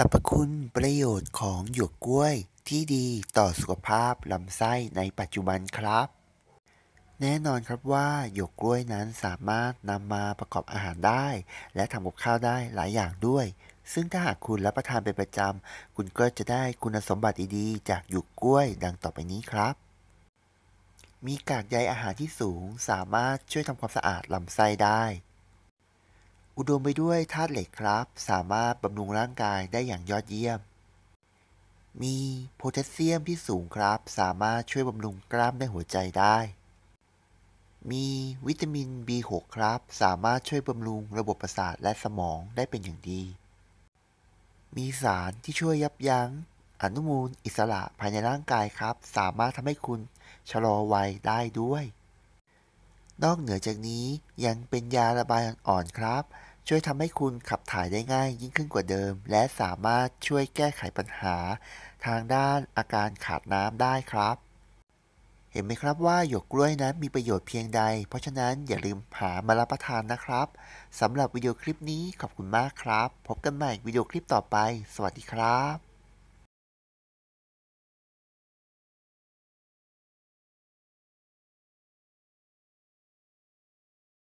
สรรพคุณประโยชน์ของหยวกกล้วยที่ดีต่อสุขภาพลำไส้ในปัจจุบันครับ แน่นอนครับว่าหยวกกล้วยนั้นสามารถนำมาประกอบอาหารได้ และทำกับข้าวได้หลายอย่างด้วย ซึ่งถ้าหากคุณรับประทานเป็นประจำคุณก็จะได้คุณสมบัติดีๆจากหยวกกล้วยดังต่อไปนี้ครับ มีกากใยอาหารที่สูง สามารถช่วยทำความสะอาดลำไส้ได้อุดมไปด้วยธาตุเหล็กครับ สามารถบำรุงร่างกายได้อย่างยอดเยี่ยม มีโพแทสเซียมที่สูงครับ สามารถช่วยบำรุงกล้ามเนื้อหัวใจได้ มีวิตามิน B6 ครับ สามารถช่วยบำรุงระบบประสาทและสมองได้เป็นอย่างดี มีสารที่ช่วยยับยั้งอนุมูล อิสระภายในร่างกายครับ สามารถทำให้คุณชะลอวัยได้ด้วย นอกเหนือจากนี้ยังเป็นยาระบายอ่อนครับช่วยทำให้คุณขับถ่ายได้ง่าย ยิ่งขึ้นกว่าเดิม และสามารถช่วยแก้ไขปัญหาทางด้านอาการขาดน้ำได้ครับ เห็นไหมครับว่าหยกกล้วยนั้นมีประโยชน์เพียงใด เพราะฉะนั้นอย่าลืมหามารับประทานนะครับสำหรับวิดีโอคลิปนี้ ขอบคุณมากครับ พบกันใหม่วิดีโอคลิปต่อไป สวัสดีครับ